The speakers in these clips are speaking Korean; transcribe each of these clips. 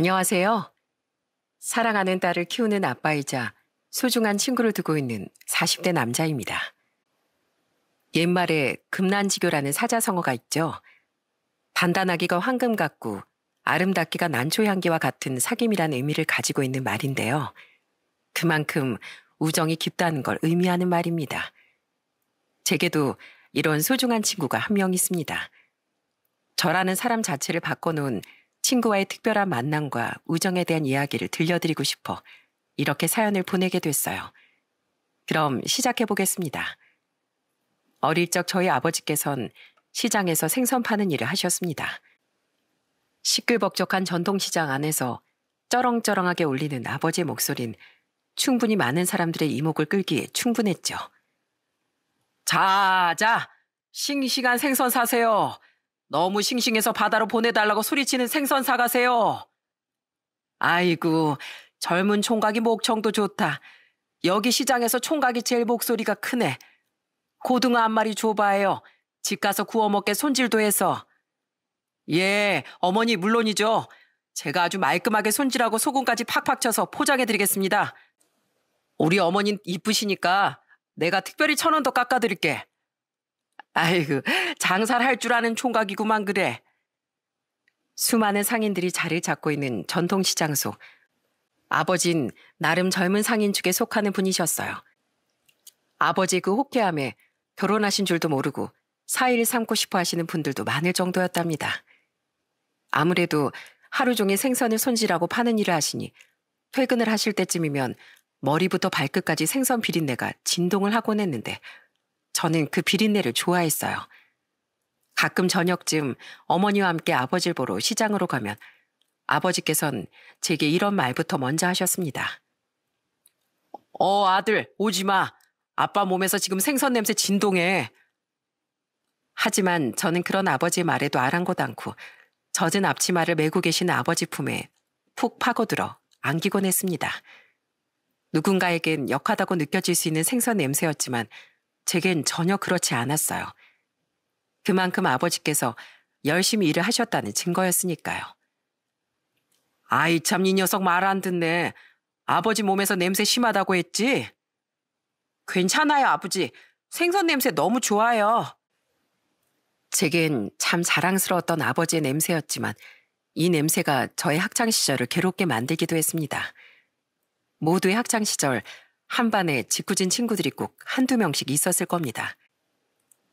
안녕하세요. 사랑하는 딸을 키우는 아빠이자 소중한 친구를 두고 있는 40대 남자입니다. 옛말에 금난지교라는 사자성어가 있죠. 단단하기가 황금 같고 아름답기가 난초향기와 같은 사귐이란 의미를 가지고 있는 말인데요. 그만큼 우정이 깊다는 걸 의미하는 말입니다. 제게도 이런 소중한 친구가 한 명 있습니다. 저라는 사람 자체를 바꿔놓은 친구와의 특별한 만남과 우정에 대한 이야기를 들려드리고 싶어 이렇게 사연을 보내게 됐어요. 그럼 시작해 보겠습니다. 어릴 적 저희 아버지께선 시장에서 생선 파는 일을 하셨습니다. 시끌벅적한 전통시장 안에서 쩌렁쩌렁하게 울리는 아버지의 목소린 충분히 많은 사람들의 이목을 끌기에 충분했죠. 자, 자, 싱싱한 생선 사세요. 너무 싱싱해서 바다로 보내달라고 소리치는 생선 사가세요. 아이고, 젊은 총각이 목청도 좋다. 여기 시장에서 총각이 제일 목소리가 크네. 고등어 한 마리 줘봐요. 집 가서 구워 먹게 손질도 해서. 예, 어머니 물론이죠. 제가 아주 말끔하게 손질하고 소금까지 팍팍 쳐서 포장해드리겠습니다. 우리 어머님 이쁘시니까 내가 특별히 천 원 더 깎아드릴게. 아이고, 장사를 할 줄 아는 총각이구만 그래. 수많은 상인들이 자리를 잡고 있는 전통시장 속. 아버진 나름 젊은 상인 중에 속하는 분이셨어요. 아버지 그 호쾌함에 결혼하신 줄도 모르고 사이를 삼고 싶어 하시는 분들도 많을 정도였답니다. 아무래도 하루 종일 생선을 손질하고 파는 일을 하시니 퇴근을 하실 때쯤이면 머리부터 발끝까지 생선 비린내가 진동을 하곤 했는데 저는 그 비린내를 좋아했어요. 가끔 저녁쯤 어머니와 함께 아버지를 보러 시장으로 가면 아버지께선 제게 이런 말부터 먼저 하셨습니다. 어, 아들, 오지 마. 아빠 몸에서 지금 생선 냄새 진동해. 하지만 저는 그런 아버지의 말에도 아랑곳 않고 젖은 앞치마를 메고 계신 아버지 품에 푹 파고들어 안기곤 했습니다. 누군가에겐 역하다고 느껴질 수 있는 생선 냄새였지만 제겐 전혀 그렇지 않았어요. 그만큼 아버지께서 열심히 일을 하셨다는 증거였으니까요. 아이 참이 녀석 말 안 듣네. 아버지 몸에서 냄새 심하다고 했지? 괜찮아요, 아버지. 생선 냄새 너무 좋아요. 제겐 참 자랑스러웠던 아버지의 냄새였지만 이 냄새가 저의 학창시절을 괴롭게 만들기도 했습니다. 모두의 학창시절 한반에 직구진 친구들이 꼭 한두 명씩 있었을 겁니다.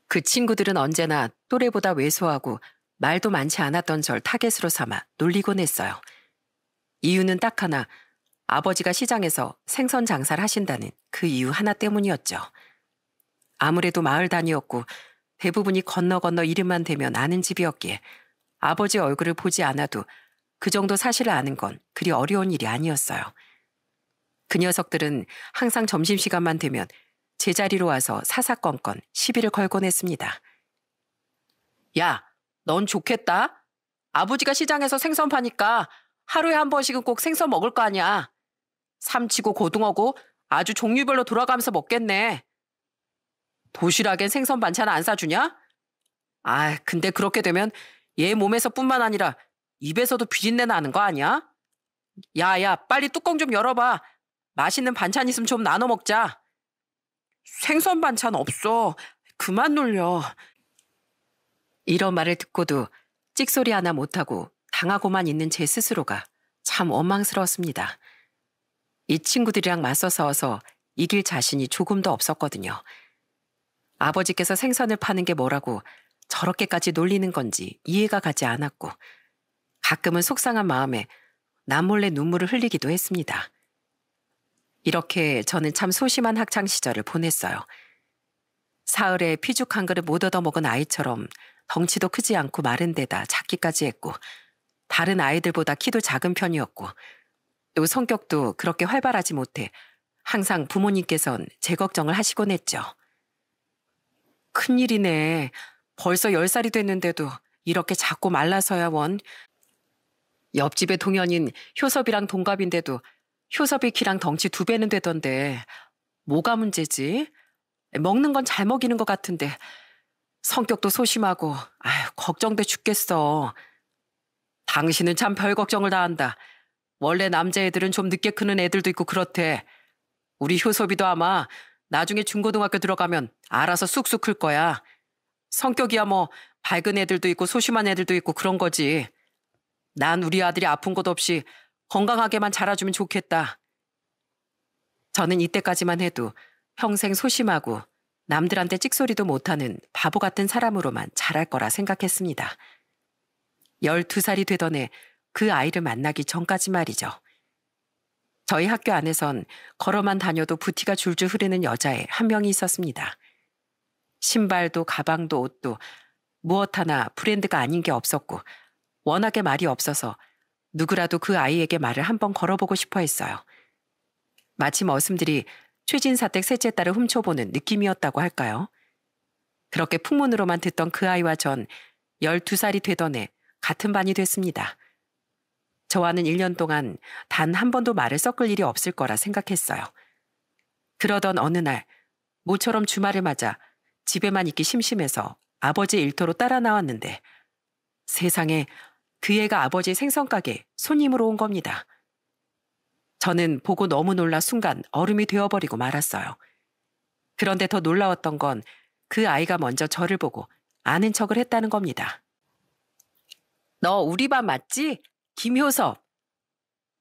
그 친구들은 언제나 또래보다 왜소하고 말도 많지 않았던 절 타겟으로 삼아 놀리곤 했어요. 이유는 딱 하나, 아버지가 시장에서 생선 장사를 하신다는 그 이유 하나 때문이었죠. 아무래도 마을 단위였고 대부분이 건너 건너 이름만 대면 아는 집이었기에 아버지 얼굴을 보지 않아도 그 정도 사실을 아는 건 그리 어려운 일이 아니었어요. 그 녀석들은 항상 점심시간만 되면 제자리로 와서 사사건건 시비를 걸곤 했습니다. 야, 넌 좋겠다. 아버지가 시장에서 생선 파니까 하루에 한 번씩은 꼭 생선 먹을 거 아니야. 삼치고 고등어고 아주 종류별로 돌아가면서 먹겠네. 도시락엔 생선 반찬 안 사주냐? 아, 근데 그렇게 되면 얘 몸에서 뿐만 아니라 입에서도 비린내 나는 거 아니야? 야야, 빨리 뚜껑 좀 열어봐. 맛있는 반찬 있으면 좀 나눠 먹자. 생선 반찬 없어. 그만 놀려. 이런 말을 듣고도 찍소리 하나 못하고 당하고만 있는 제 스스로가 참 원망스러웠습니다. 이 친구들이랑 맞서 싸워서 이길 자신이 조금도 없었거든요. 아버지께서 생선을 파는 게 뭐라고 저렇게까지 놀리는 건지 이해가 가지 않았고 가끔은 속상한 마음에 남몰래 눈물을 흘리기도 했습니다. 이렇게 저는 참 소심한 학창 시절을 보냈어요. 사흘에 피죽 한 그릇 못 얻어먹은 아이처럼 덩치도 크지 않고 마른 데다 작기까지 했고 다른 아이들보다 키도 작은 편이었고 또 성격도 그렇게 활발하지 못해 항상 부모님께선 제 걱정을 하시곤 했죠. 큰일이네. 벌써 열살이 됐는데도 이렇게 작고 말라서야 원. 옆집의 동현인 효섭이랑 동갑인데도 효섭이 키랑 덩치 두 배는 되던데 뭐가 문제지? 먹는 건 잘 먹이는 것 같은데 성격도 소심하고 아휴 걱정돼 죽겠어. 당신은 참 별 걱정을 다 한다. 원래 남자애들은 좀 늦게 크는 애들도 있고 그렇대. 우리 효섭이도 아마 나중에 중고등학교 들어가면 알아서 쑥쑥 클 거야. 성격이야 뭐 밝은 애들도 있고 소심한 애들도 있고 그런 거지. 난 우리 아들이 아픈 것 없이 건강하게만 자라주면 좋겠다. 저는 이때까지만 해도 평생 소심하고 남들한테 찍소리도 못하는 바보 같은 사람으로만 자랄 거라 생각했습니다. 12살이 되던 해 그 아이를 만나기 전까지 말이죠. 저희 학교 안에선 걸어만 다녀도 부티가 줄줄 흐르는 여자애 한 명이 있었습니다. 신발도 가방도 옷도 무엇 하나 브랜드가 아닌 게 없었고 워낙에 말이 없어서 누구라도 그 아이에게 말을 한번 걸어보고 싶어 했어요. 마침 어슴들이 최진사댁 셋째 딸을 훔쳐보는 느낌이었다고 할까요? 그렇게 풍문으로만 듣던 그 아이와 전 12살이 되던 해 같은 반이 됐습니다. 저와는 1년 동안 단 한 번도 말을 섞을 일이 없을 거라 생각했어요. 그러던 어느 날, 모처럼 주말을 맞아 집에만 있기 심심해서 아버지 일터로 따라 나왔는데 세상에 그 애가 아버지 생선가게 손님으로 온 겁니다. 저는 보고 너무 놀라 순간 얼음이 되어버리고 말았어요. 그런데 더 놀라웠던 건 그 아이가 먼저 저를 보고 아는 척을 했다는 겁니다. 너 우리 반 맞지? 김효섭.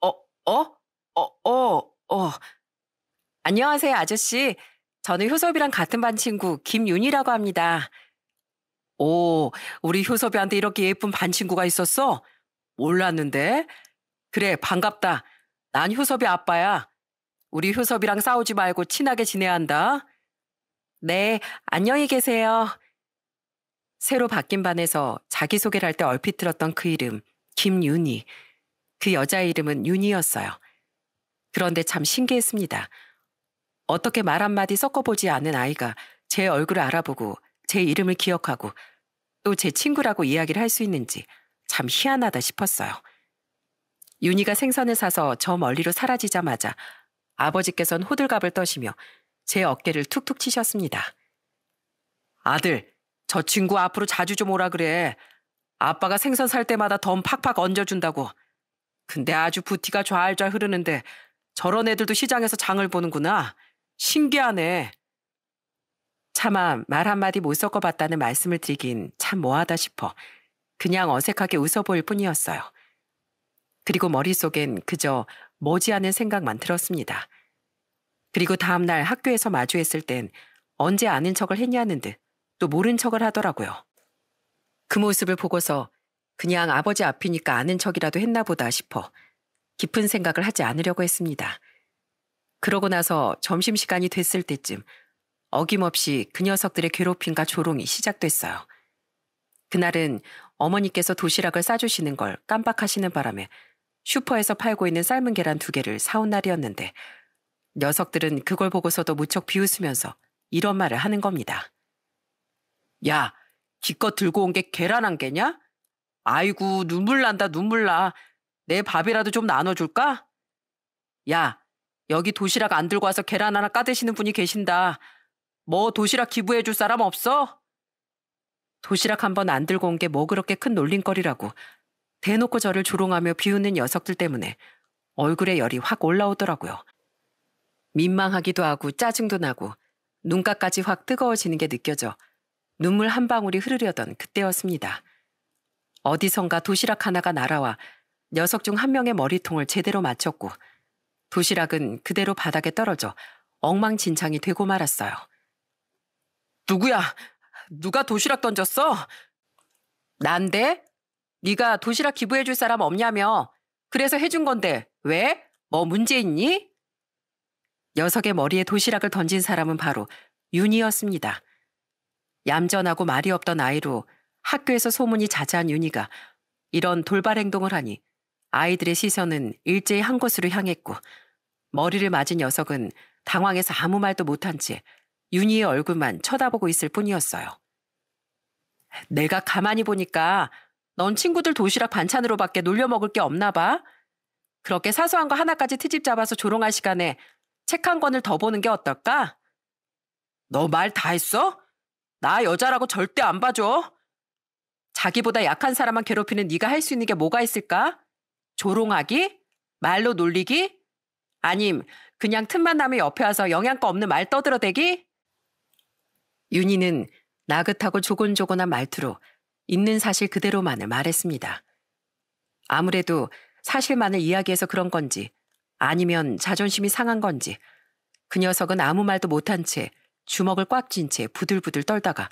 어, 어? 어, 어, 어. 안녕하세요, 아저씨. 저는 효섭이랑 같은 반 친구 김윤이라고 합니다. 오, 우리 효섭이한테 이렇게 예쁜 반 친구가 있었어? 몰랐는데. 그래, 반갑다. 난 효섭이 아빠야. 우리 효섭이랑 싸우지 말고 친하게 지내야 한다. 네, 안녕히 계세요. 새로 바뀐 반에서 자기소개를 할 때 얼핏 들었던 그 이름, 김윤희. 그 여자 의 이름은 윤희였어요. 그런데 참 신기했습니다. 어떻게 말 한마디 섞어보지 않은 아이가 제 얼굴을 알아보고 제 이름을 기억하고 또 제 친구라고 이야기를 할 수 있는지 참 희한하다 싶었어요. 윤희가 생선을 사서 저 멀리로 사라지자마자 아버지께선 호들갑을 떠시며 제 어깨를 툭툭 치셨습니다. 아들, 저 친구 앞으로 자주 좀 오라 그래. 아빠가 생선 살 때마다 덤 팍팍 얹어준다고. 근데 아주 부티가 좌알좌 흐르는데 저런 애들도 시장에서 장을 보는구나. 신기하네. 차마 말 한마디 못 섞어봤다는 말씀을 드리긴 참 뭐하다 싶어 그냥 어색하게 웃어 보일 뿐이었어요. 그리고 머릿속엔 그저 머지않은 생각만 들었습니다. 그리고 다음날 학교에서 마주했을 땐 언제 아는 척을 했냐는 듯 또 모른 척을 하더라고요. 그 모습을 보고서 그냥 아버지 앞이니까 아는 척이라도 했나 보다 싶어 깊은 생각을 하지 않으려고 했습니다. 그러고 나서 점심시간이 됐을 때쯤 어김없이 그 녀석들의 괴롭힘과 조롱이 시작됐어요. 그날은 어머니께서 도시락을 싸주시는 걸 깜빡하시는 바람에 슈퍼에서 팔고 있는 삶은 계란 두 개를 사온 날이었는데 녀석들은 그걸 보고서도 무척 비웃으면서 이런 말을 하는 겁니다. 야, 기껏 들고 온 게 계란 한 개냐? 아이고, 눈물 난다, 눈물 나. 내 밥이라도 좀 나눠줄까? 야, 여기 도시락 안 들고 와서 계란 하나 까드시는 분이 계신다. 뭐 도시락 기부해줄 사람 없어? 도시락 한 번 안 들고 온 게 뭐 그렇게 큰 놀림거리라고 대놓고 저를 조롱하며 비웃는 녀석들 때문에 얼굴에 열이 확 올라오더라고요. 민망하기도 하고 짜증도 나고 눈가까지 확 뜨거워지는 게 느껴져 눈물 한 방울이 흐르려던 그때였습니다. 어디선가 도시락 하나가 날아와 녀석 중 한 명의 머리통을 제대로 맞췄고 도시락은 그대로 바닥에 떨어져 엉망진창이 되고 말았어요. 누구야? 누가 도시락 던졌어? 난데? 네가 도시락 기부해줄 사람 없냐며. 그래서 해준 건데 왜? 뭐 문제 있니? 녀석의 머리에 도시락을 던진 사람은 바로 윤이였습니다 얌전하고 말이 없던 아이로 학교에서 소문이 자자한 윤이가 이런 돌발 행동을 하니 아이들의 시선은 일제히 한 곳으로 향했고 머리를 맞은 녀석은 당황해서 아무 말도 못한 채 윤희의 얼굴만 쳐다보고 있을 뿐이었어요. 내가 가만히 보니까 넌 친구들 도시락 반찬으로밖에 놀려 먹을 게 없나 봐. 그렇게 사소한 거 하나까지 트집 잡아서 조롱할 시간에 책 한 권을 더 보는 게 어떨까? 너 말 다 했어? 나 여자라고 절대 안 봐줘. 자기보다 약한 사람만 괴롭히는 네가 할 수 있는 게 뭐가 있을까? 조롱하기? 말로 놀리기? 아님 그냥 틈만 나면 옆에 와서 영양가 없는 말 떠들어대기? 윤희는 나긋하고 조곤조곤한 말투로 있는 사실 그대로만을 말했습니다. 아무래도 사실만을 이야기해서 그런 건지 아니면 자존심이 상한 건지 그 녀석은 아무 말도 못한 채 주먹을 꽉 쥔 채 부들부들 떨다가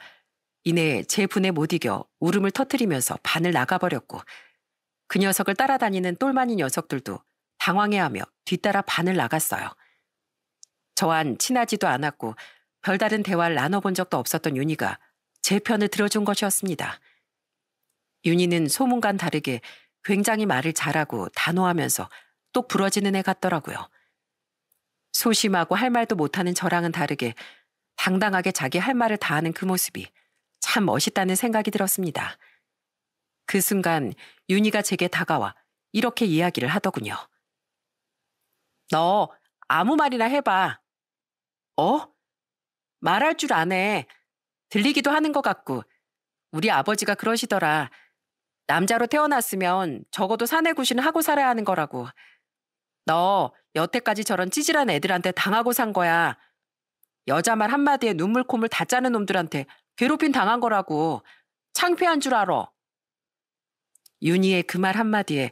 이내 제 분에 못 이겨 울음을 터뜨리면서 반을 나가버렸고 그 녀석을 따라다니는 똘마니 녀석들도 당황해하며 뒤따라 반을 나갔어요. 저한 친하지도 않았고 별다른 대화를 나눠본 적도 없었던 윤희가 제 편을 들어준 것이었습니다. 윤희는 소문과는 다르게 굉장히 말을 잘하고 단호하면서 똑 부러지는 애 같더라고요. 소심하고 할 말도 못하는 저랑은 다르게 당당하게 자기 할 말을 다하는 그 모습이 참 멋있다는 생각이 들었습니다. 그 순간 윤희가 제게 다가와 이렇게 이야기를 하더군요. 너 아무 말이나 해봐. 어? 말할 줄 아네. 들리기도 하는 것 같고. 우리 아버지가 그러시더라. 남자로 태어났으면 적어도 사내 구신 을 하고 살아야 하는 거라고. 너 여태까지 저런 찌질한 애들한테 당하고 산 거야. 여자 말 한마디에 눈물 콧물 다 짜는 놈들한테 괴롭힌 당한 거라고. 창피한 줄 알아. 윤희의 그 말 한마디에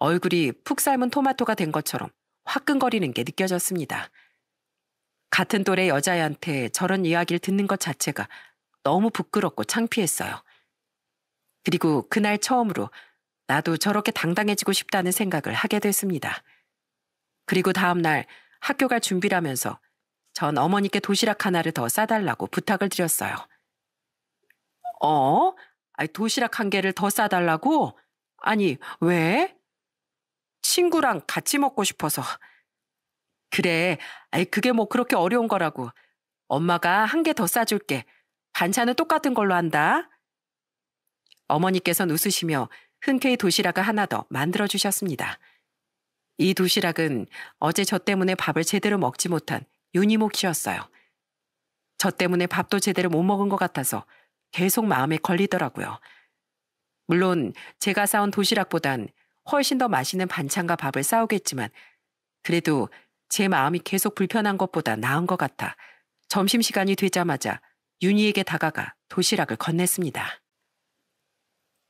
얼굴이 푹 삶은 토마토가 된 것처럼 화끈거리는 게 느껴졌습니다. 같은 또래 여자애한테 저런 이야기를 듣는 것 자체가 너무 부끄럽고 창피했어요. 그리고 그날 처음으로 나도 저렇게 당당해지고 싶다는 생각을 하게 됐습니다. 그리고 다음날 학교 갈준비를하면서전 어머니께 도시락 하나를 더 싸달라고 부탁을 드렸어요. 어? 아니, 도시락 한 개를 더 싸달라고? 아니, 왜? 친구랑 같이 먹고 싶어서. 그래, 아이, 그게 뭐 그렇게 어려운 거라고. 엄마가 한 개 더 싸줄게. 반찬은 똑같은 걸로 한다. 어머니께서는 웃으시며 흔쾌히 도시락을 하나 더 만들어 주셨습니다. 이 도시락은 어제 저 때문에 밥을 제대로 먹지 못한 유니모 키였어요. 저 때문에 밥도 제대로 못 먹은 것 같아서 계속 마음에 걸리더라고요. 물론 제가 싸온 도시락보단 훨씬 더 맛있는 반찬과 밥을 싸우겠지만 그래도 제 마음이 계속 불편한 것보다 나은 것 같아 점심시간이 되자마자 윤희에게 다가가 도시락을 건넸습니다.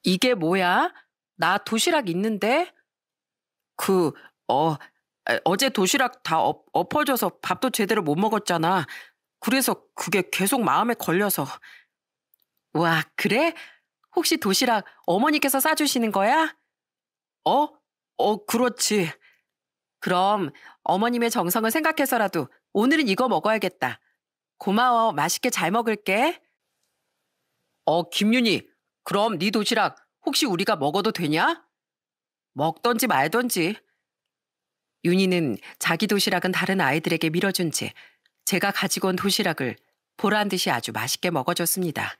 이게 뭐야? 나 도시락 있는데? 그, 어, 어제 도시락 다 엎, 엎어져서 밥도 제대로 못 먹었잖아. 그래서 그게 계속 마음에 걸려서. 와, 그래? 혹시 도시락 어머니께서 싸주시는 거야? 어? 어, 그렇지. 그럼 어머님의 정성을 생각해서라도 오늘은 이거 먹어야겠다. 고마워. 맛있게 잘 먹을게. 어, 김윤희. 그럼 네 도시락 혹시 우리가 먹어도 되냐? 먹던지 말던지. 윤희는 자기 도시락은 다른 아이들에게 밀어준 채 제가 가지고 온 도시락을 보란 듯이 아주 맛있게 먹어줬습니다.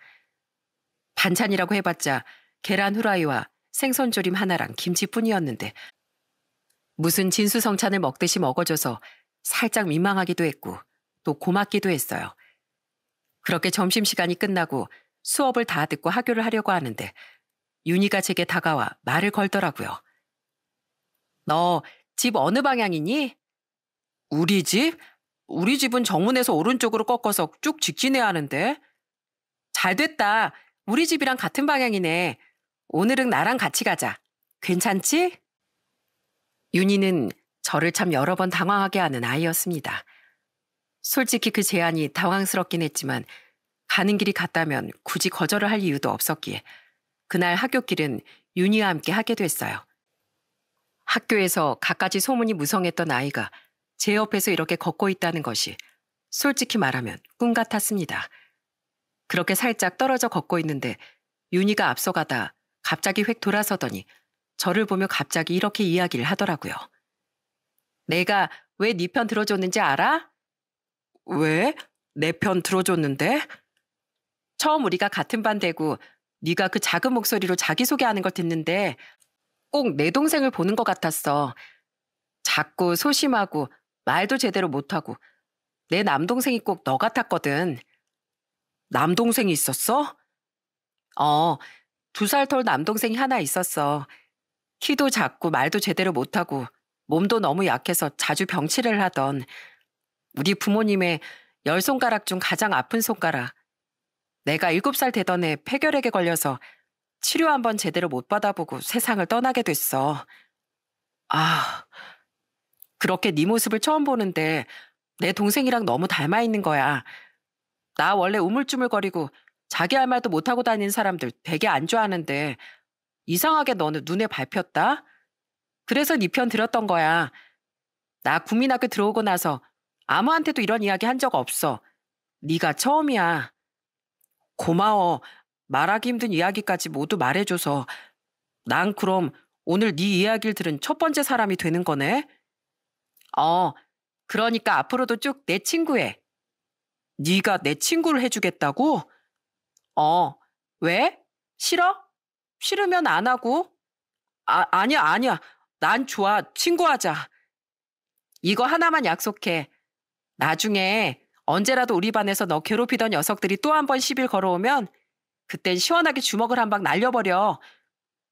반찬이라고 해봤자 계란 후라이와 생선조림 하나랑 김치뿐이었는데 무슨 진수성찬을 먹듯이 먹어줘서 살짝 민망하기도 했고 또 고맙기도 했어요. 그렇게 점심시간이 끝나고 수업을 다 듣고 학교를 하려고 하는데 윤희가 제게 다가와 말을 걸더라고요. 너 집 어느 방향이니? 우리 집? 우리 집은 정문에서 오른쪽으로 꺾어서 쭉 직진해야 하는데. 잘 됐다. 우리 집이랑 같은 방향이네. 오늘은 나랑 같이 가자. 괜찮지? 윤희는 저를 참 여러 번 당황하게 하는 아이였습니다. 솔직히 그 제안이 당황스럽긴 했지만 가는 길이 같다면 굳이 거절을 할 이유도 없었기에 그날 학교길은 윤희와 함께 하게 됐어요. 학교에서 갖가지 소문이 무성했던 아이가 제 옆에서 이렇게 걷고 있다는 것이 솔직히 말하면 꿈 같았습니다. 그렇게 살짝 떨어져 걷고 있는데 윤희가 앞서가다 갑자기 획 돌아서더니 저를 보며 갑자기 이렇게 이야기를 하더라고요. 내가 왜 네 편 들어줬는지 알아? 왜? 내 편 들어줬는데? 처음 우리가 같은 반 되고 네가 그 작은 목소리로 자기소개하는 걸 듣는데 꼭 내 동생을 보는 것 같았어. 작고 소심하고 말도 제대로 못하고 내 남동생이 꼭 너 같았거든. 남동생이 있었어? 어, 두 살 털 남동생이 하나 있었어. 키도 작고 말도 제대로 못하고 몸도 너무 약해서 자주 병치를 하던 우리 부모님의 열 손가락 중 가장 아픈 손가락. 내가 일곱 살 되던 해 폐결핵에 걸려서 치료 한 번 제대로 못 받아보고 세상을 떠나게 됐어. 아, 그렇게 네 모습을 처음 보는데 내 동생이랑 너무 닮아 있는 거야. 나 원래 우물쭈물거리고 자기 할 말도 못하고 다니는 사람들 되게 안 좋아하는데 이상하게 너는 눈에 밟혔다. 그래서 네편 들었던 거야. 나 국민학교 들어오고 나서 아무한테도 이런 이야기 한 적 없어. 네가 처음이야. 고마워. 말하기 힘든 이야기까지 모두 말해줘서. 난 그럼 오늘 네 이야기를 들은 첫 번째 사람이 되는 거네? 어, 그러니까 앞으로도 쭉 내 친구해. 네가 내 친구를 해주겠다고? 어, 왜? 싫어? 싫으면 안 하고 아, 아니야 아니야 난 좋아 친구하자 이거 하나만 약속해 나중에 언제라도 우리 반에서 너 괴롭히던 녀석들이 또 한 번시비 걸어오면 그땐 시원하게 주먹을 한 방 날려버려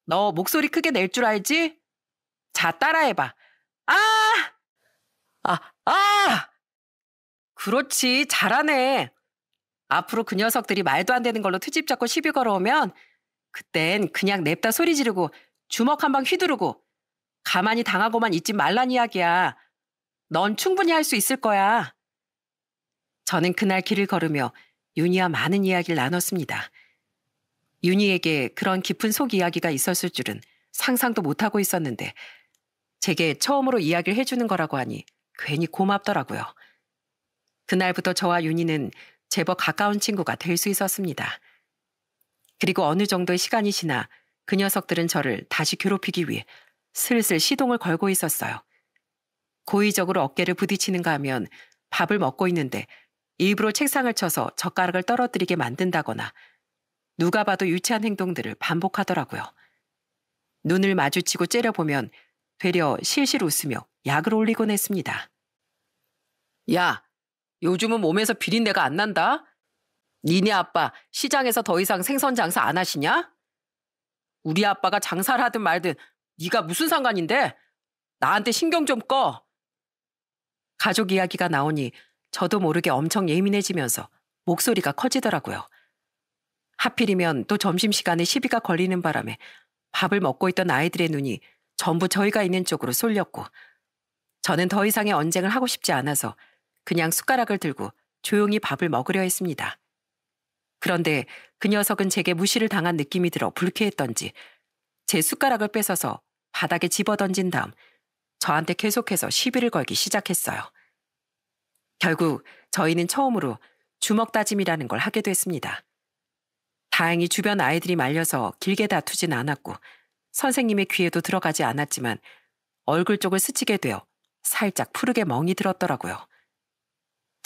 너 목소리 크게 낼 줄 알지? 자 따라해봐 아! 아! 아! 그렇지 잘하네 앞으로 그 녀석들이 말도 안 되는 걸로 트집 잡고 시비 걸어오면 그땐 그냥 냅다 소리 지르고 주먹 한 방 휘두르고 가만히 당하고만 있지 말란 이야기야. 넌 충분히 할 수 있을 거야. 저는 그날 길을 걸으며 윤희와 많은 이야기를 나눴습니다. 윤희에게 그런 깊은 속 이야기가 있었을 줄은 상상도 못하고 있었는데 제게 처음으로 이야기를 해주는 거라고 하니 괜히 고맙더라고요. 그날부터 저와 윤희는 제법 가까운 친구가 될 수 있었습니다. 그리고 어느 정도의 시간이 지나 그 녀석들은 저를 다시 괴롭히기 위해 슬슬 시동을 걸고 있었어요. 고의적으로 어깨를 부딪히는가 하면 밥을 먹고 있는데 일부러 책상을 쳐서 젓가락을 떨어뜨리게 만든다거나 누가 봐도 유치한 행동들을 반복하더라고요. 눈을 마주치고 째려보면 되려 실실 웃으며 약을 올리곤 했습니다. 야, 요즘은 몸에서 비린내가 안 난다? 니네 아빠 시장에서 더 이상 생선 장사 안 하시냐? 우리 아빠가 장사를 하든 말든 네가 무슨 상관인데? 나한테 신경 좀 꺼. 가족 이야기가 나오니 저도 모르게 엄청 예민해지면서 목소리가 커지더라고요. 하필이면 또 점심시간에 시비가 걸리는 바람에 밥을 먹고 있던 아이들의 눈이 전부 저희가 있는 쪽으로 쏠렸고 저는 더 이상의 언쟁을 하고 싶지 않아서 그냥 숟가락을 들고 조용히 밥을 먹으려 했습니다. 그런데 그 녀석은 제게 무시를 당한 느낌이 들어 불쾌했던지 제 숟가락을 뺏어서 바닥에 집어던진 다음 저한테 계속해서 시비를 걸기 시작했어요. 결국 저희는 처음으로 주먹 다짐이라는 걸 하게 됐습니다. 다행히 주변 아이들이 말려서 길게 다투진 않았고 선생님의 귀에도 들어가지 않았지만 얼굴 쪽을 스치게 되어 살짝 푸르게 멍이 들었더라고요.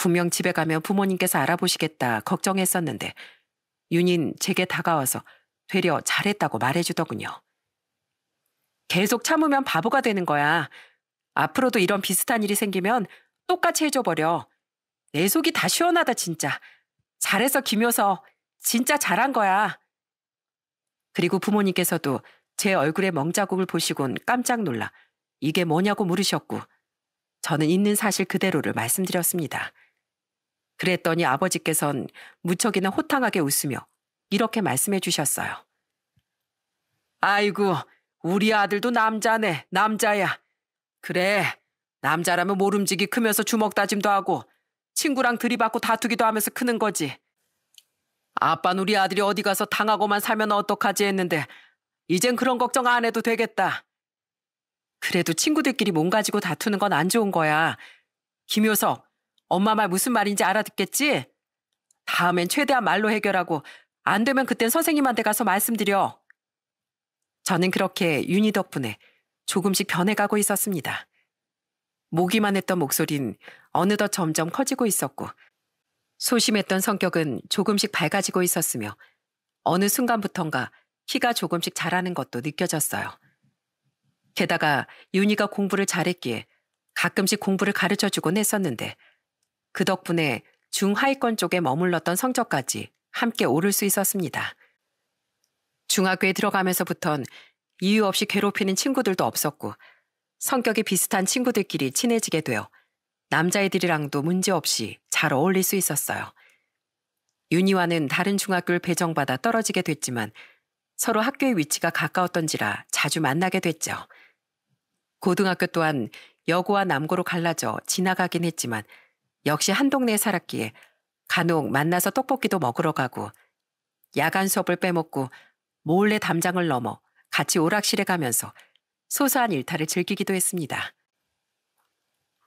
분명 집에 가면 부모님께서 알아보시겠다 걱정했었는데 윤인 제게 다가와서 되려 잘했다고 말해주더군요. 계속 참으면 바보가 되는 거야. 앞으로도 이런 비슷한 일이 생기면 똑같이 해줘버려. 내 속이 다 시원하다 진짜. 잘해서 김효서 진짜 잘한 거야. 그리고 부모님께서도 제 얼굴에 멍자국을 보시곤 깜짝 놀라 이게 뭐냐고 물으셨고 저는 있는 사실 그대로를 말씀드렸습니다. 그랬더니 아버지께선 무척이나 호탕하게 웃으며 이렇게 말씀해 주셨어요. 아이고, 우리 아들도 남자네, 남자야. 그래, 남자라면 모름지기 크면서 주먹 다짐도 하고 친구랑 들이받고 다투기도 하면서 크는 거지. 아빤 우리 아들이 어디 가서 당하고만 살면 어떡하지 했는데 이젠 그런 걱정 안 해도 되겠다. 그래도 친구들끼리 몸 가지고 다투는 건 안 좋은 거야. 김효석, 엄마 말 무슨 말인지 알아듣겠지? 다음엔 최대한 말로 해결하고 안 되면 그땐 선생님한테 가서 말씀드려. 저는 그렇게 윤희 덕분에 조금씩 변해가고 있었습니다. 모기만 했던 목소린 어느덧 점점 커지고 있었고 소심했던 성격은 조금씩 밝아지고 있었으며 어느 순간부턴가 키가 조금씩 자라는 것도 느껴졌어요. 게다가 윤희가 공부를 잘했기에 가끔씩 공부를 가르쳐 주곤 했었는데 그 덕분에 중하위권 쪽에 머물렀던 성적까지 함께 오를 수 있었습니다. 중학교에 들어가면서부턴 이유 없이 괴롭히는 친구들도 없었고 성격이 비슷한 친구들끼리 친해지게 되어 남자애들이랑도 문제없이 잘 어울릴 수 있었어요. 윤희와는 다른 중학교를 배정받아 떨어지게 됐지만 서로 학교의 위치가 가까웠던지라 자주 만나게 됐죠. 고등학교 또한 여고와 남고로 갈라져 지나가긴 했지만 역시 한 동네에 살았기에 간혹 만나서 떡볶이도 먹으러 가고 야간 수업을 빼먹고 몰래 담장을 넘어 같이 오락실에 가면서 소소한 일탈을 즐기기도 했습니다.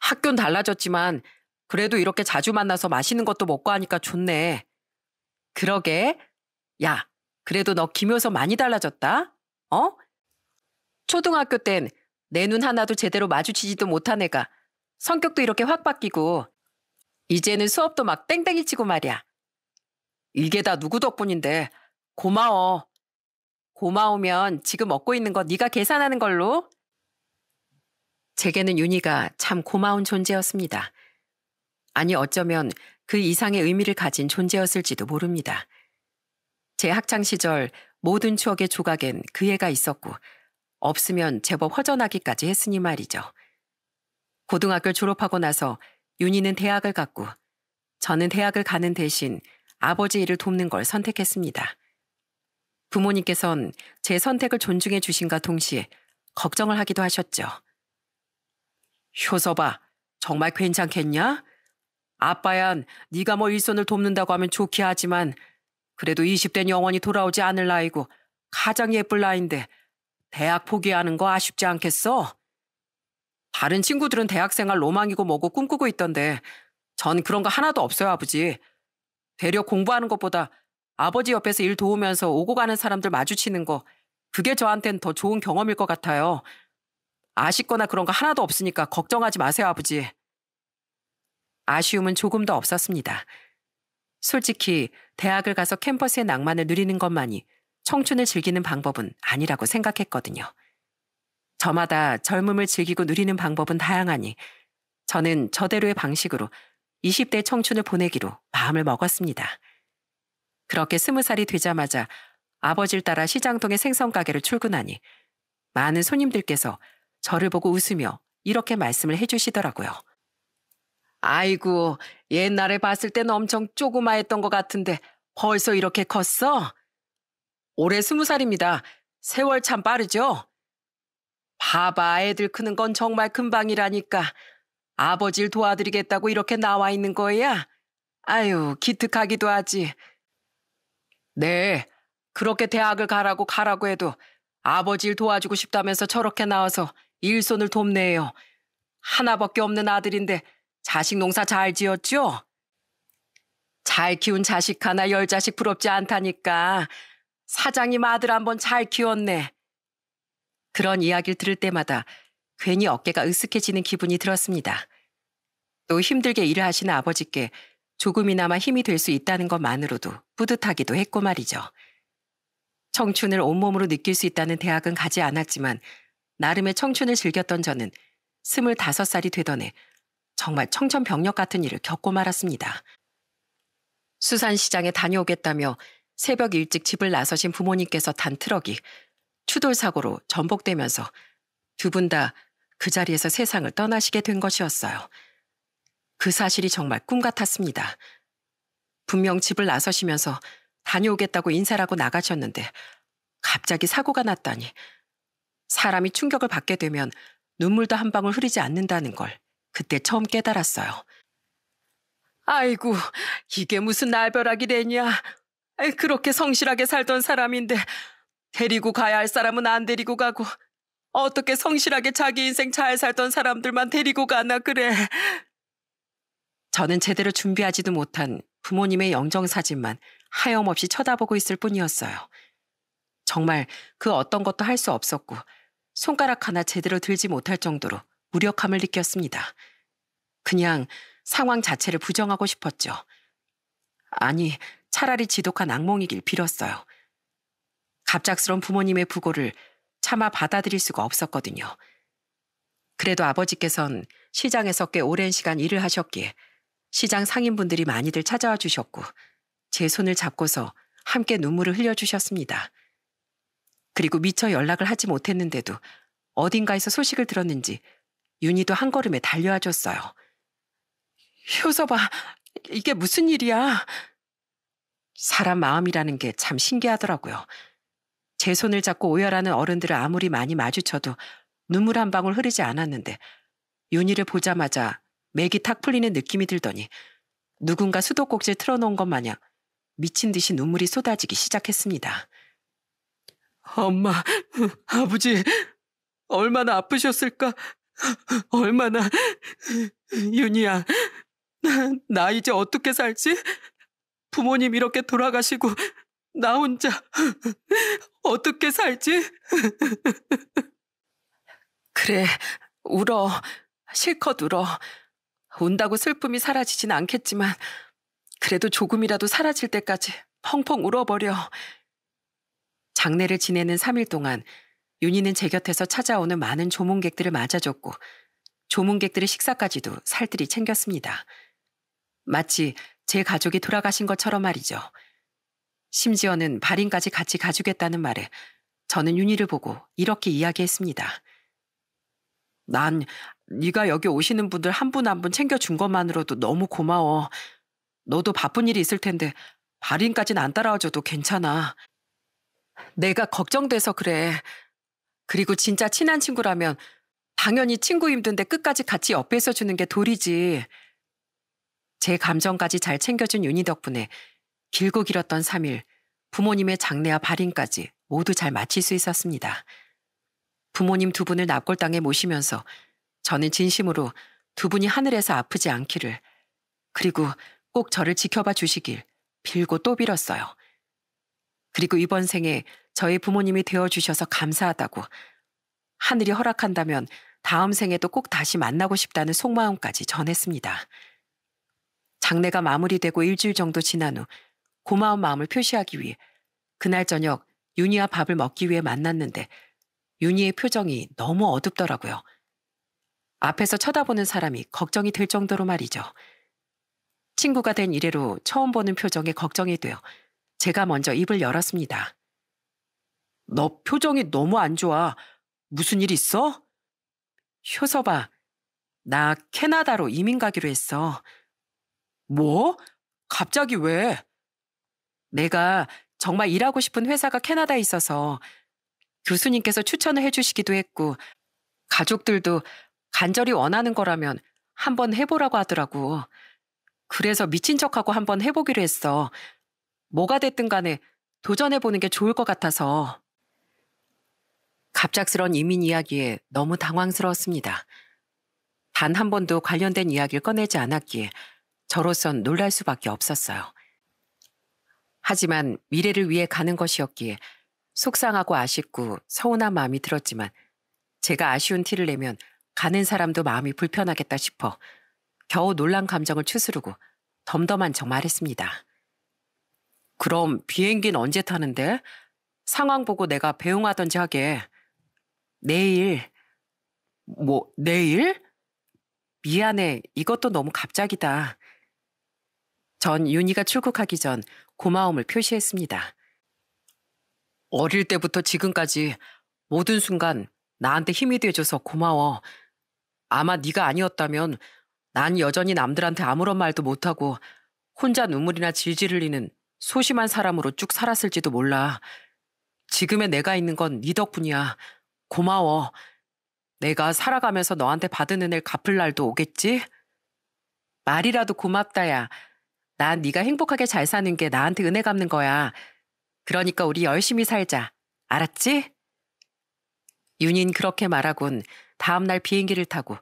학교는 달라졌지만 그래도 이렇게 자주 만나서 맛있는 것도 먹고 하니까 좋네. 그러게. 야, 그래도 너 김효서 많이 달라졌다. 어? 초등학교 땐 내 눈 하나도 제대로 마주치지도 못한 애가 성격도 이렇게 확 바뀌고 이제는 수업도 막 땡땡이 치고 말이야. 이게 다 누구 덕분인데 고마워. 고마우면 지금 얻고 있는 거 네가 계산하는 걸로. 제게는 윤희가 참 고마운 존재였습니다. 아니 어쩌면 그 이상의 의미를 가진 존재였을지도 모릅니다. 제 학창 시절 모든 추억의 조각엔 그 애가 있었고 없으면 제법 허전하기까지 했으니 말이죠. 고등학교 졸업하고 나서 윤희는 대학을 갔고 저는 대학을 가는 대신 아버지 일을 돕는 걸 선택했습니다. 부모님께선 제 선택을 존중해 주신가 동시에 걱정을 하기도 하셨죠. 효서봐, 정말 괜찮겠냐? 아빠야 네가 뭐 일손을 돕는다고 하면 좋게 하지만 그래도 20대는 영원히 돌아오지 않을 나이고 가장 예쁠 나이인데 대학 포기하는 거 아쉽지 않겠어? 다른 친구들은 대학생활 로망이고 뭐고 꿈꾸고 있던데 전 그런 거 하나도 없어요, 아버지. 되려 공부하는 것보다 아버지 옆에서 일 도우면서 오고 가는 사람들 마주치는 거 그게 저한텐 더 좋은 경험일 것 같아요. 아쉽거나 그런 거 하나도 없으니까 걱정하지 마세요, 아버지. 아쉬움은 조금도 없었습니다. 솔직히 대학을 가서 캠퍼스의 낭만을 누리는 것만이 청춘을 즐기는 방법은 아니라고 생각했거든요. 저마다 젊음을 즐기고 누리는 방법은 다양하니 저는 저대로의 방식으로 20대 청춘을 보내기로 마음을 먹었습니다. 그렇게 스무 살이 되자마자 아버지를 따라 시장동의 생선가게를 출근하니 많은 손님들께서 저를 보고 웃으며 이렇게 말씀을 해주시더라고요. 아이고, 옛날에 봤을 땐 엄청 조그마했던 것 같은데 벌써 이렇게 컸어? 올해 스무 살입니다. 세월 참 빠르죠? 봐봐, 애들 크는 건 정말 금방이라니까. 아버지를 도와드리겠다고 이렇게 나와 있는 거야? 아유, 기특하기도 하지. 네, 그렇게 대학을 가라고 가라고 해도 아버지를 도와주고 싶다면서 저렇게 나와서 일손을 돕네요. 하나밖에 없는 아들인데 자식 농사 잘 지었죠? 잘 키운 자식 하나 열 자식 부럽지 않다니까. 사장님 아들 한번 잘 키웠네. 그런 이야기를 들을 때마다 괜히 어깨가 으쓱해지는 기분이 들었습니다. 또 힘들게 일을 하시는 아버지께 조금이나마 힘이 될 수 있다는 것만으로도 뿌듯하기도 했고 말이죠. 청춘을 온몸으로 느낄 수 있다는 대학은 가지 않았지만 나름의 청춘을 즐겼던 저는 스물다섯 살이 되던 해 정말 청천벽력 같은 일을 겪고 말았습니다. 수산시장에 다녀오겠다며 새벽 일찍 집을 나서신 부모님께서 탄 트럭이 추돌 사고로 전복되면서 두 분 다 그 자리에서 세상을 떠나시게 된 것이었어요. 그 사실이 정말 꿈 같았습니다. 분명 집을 나서시면서 다녀오겠다고 인사라고 나가셨는데 갑자기 사고가 났다니 사람이 충격을 받게 되면 눈물도 한 방울 흐리지 않는다는 걸 그때 처음 깨달았어요. 아이고, 이게 무슨 날벼락이 되냐. 그렇게 성실하게 살던 사람인데 데리고 가야 할 사람은 안 데리고 가고 어떻게 성실하게 자기 인생 잘 살던 사람들만 데리고 가나 그래. 저는 제대로 준비하지도 못한 부모님의 영정사진만 하염없이 쳐다보고 있을 뿐이었어요. 정말 그 어떤 것도 할 수 없었고 손가락 하나 제대로 들지 못할 정도로 무력함을 느꼈습니다. 그냥 상황 자체를 부정하고 싶었죠. 아니, 차라리 지독한 악몽이길 빌었어요. 갑작스런 부모님의 부고를 차마 받아들일 수가 없었거든요. 그래도 아버지께선 시장에서 꽤 오랜 시간 일을 하셨기에 시장 상인분들이 많이들 찾아와 주셨고 제 손을 잡고서 함께 눈물을 흘려주셨습니다. 그리고 미처 연락을 하지 못했는데도 어딘가에서 소식을 들었는지 윤희도 한 걸음에 달려와 줬어요. 효서봐, 이게 무슨 일이야? 사람 마음이라는 게 참 신기하더라고요. 제 손을 잡고 오열하는 어른들을 아무리 많이 마주쳐도 눈물 한 방울 흐르지 않았는데 윤희를 보자마자 맥이 탁 풀리는 느낌이 들더니 누군가 수도꼭지를 틀어놓은 것 마냥 미친 듯이 눈물이 쏟아지기 시작했습니다. 엄마, 아버지, 얼마나 아프셨을까? 얼마나, 윤희야, 나 이제 어떻게 살지? 부모님 이렇게 돌아가시고 나 혼자 어떻게 살지? 그래, 울어. 실컷 울어. 운다고 슬픔이 사라지진 않겠지만, 그래도 조금이라도 사라질 때까지 펑펑 울어버려. 장례를 지내는 3일 동안 윤희는 제 곁에서 찾아오는 많은 조문객들을 맞아줬고, 조문객들의 식사까지도 살뜰히 챙겼습니다. 마치 제 가족이 돌아가신 것처럼 말이죠. 심지어는 발인까지 같이 가주겠다는 말에 저는 윤희를 보고 이렇게 이야기했습니다. 난 네가 여기 오시는 분들 한 분 한분 한 분 챙겨준 것만으로도 너무 고마워. 너도 바쁜 일이 있을 텐데 발인까진 안 따라와줘도 괜찮아. 내가 걱정돼서 그래. 그리고 진짜 친한 친구라면 당연히 친구 힘든데 끝까지 같이 옆에 서주는게 도리지. 제 감정까지 잘 챙겨준 윤희 덕분에 길고 길었던 3일, 부모님의 장례와 발인까지 모두 잘 마칠 수 있었습니다. 부모님 두 분을 납골당에 모시면서 저는 진심으로 두 분이 하늘에서 아프지 않기를 그리고 꼭 저를 지켜봐 주시길 빌고 또 빌었어요. 그리고 이번 생에 저희 부모님이 되어 주셔서 감사하다고 하늘이 허락한다면 다음 생에도 꼭 다시 만나고 싶다는 속마음까지 전했습니다. 장례가 마무리되고 일주일 정도 지난 후 고마운 마음을 표시하기 위해 그날 저녁 윤희와 밥을 먹기 위해 만났는데 윤희의 표정이 너무 어둡더라고요. 앞에서 쳐다보는 사람이 걱정이 될 정도로 말이죠. 친구가 된 이래로 처음 보는 표정에 걱정이 되어 제가 먼저 입을 열었습니다. 너 표정이 너무 안 좋아. 무슨 일 있어? 효서봐. 나 캐나다로 이민 가기로 했어. 뭐? 갑자기 왜? 내가 정말 일하고 싶은 회사가 캐나다에 있어서 교수님께서 추천을 해주시기도 했고 가족들도 간절히 원하는 거라면 한번 해보라고 하더라고. 그래서 미친 척하고 한번 해보기로 했어. 뭐가 됐든 간에 도전해보는 게 좋을 것 같아서. 갑작스런 이민 이야기에 너무 당황스러웠습니다. 단 한 번도 관련된 이야기를 꺼내지 않았기에 저로선 놀랄 수밖에 없었어요. 하지만 미래를 위해 가는 것이었기에 속상하고 아쉽고 서운한 마음이 들었지만 제가 아쉬운 티를 내면 가는 사람도 마음이 불편하겠다 싶어 겨우 놀란 감정을 추스르고 덤덤한 척 말했습니다. 그럼 비행기는 언제 타는데? 상황 보고 내가 배웅하던지 하게. 내일. 뭐, 내일? 미안해. 이것도 너무 갑작이다. 전 윤희가 출국하기 전 고마움을 표시했습니다. 어릴 때부터 지금까지 모든 순간 나한테 힘이 돼줘서 고마워. 아마 네가 아니었다면 난 여전히 남들한테 아무런 말도 못하고 혼자 눈물이나 질질 흘리는 소심한 사람으로 쭉 살았을지도 몰라. 지금의 내가 있는 건 네 덕분이야. 고마워. 내가 살아가면서 너한테 받은 은혜를 갚을 날도 오겠지? 말이라도 고맙다야. 난 네가 행복하게 잘 사는 게 나한테 은혜 갚는 거야. 그러니까 우리 열심히 살자. 알았지? 윤인 그렇게 말하곤 다음날 비행기를 타고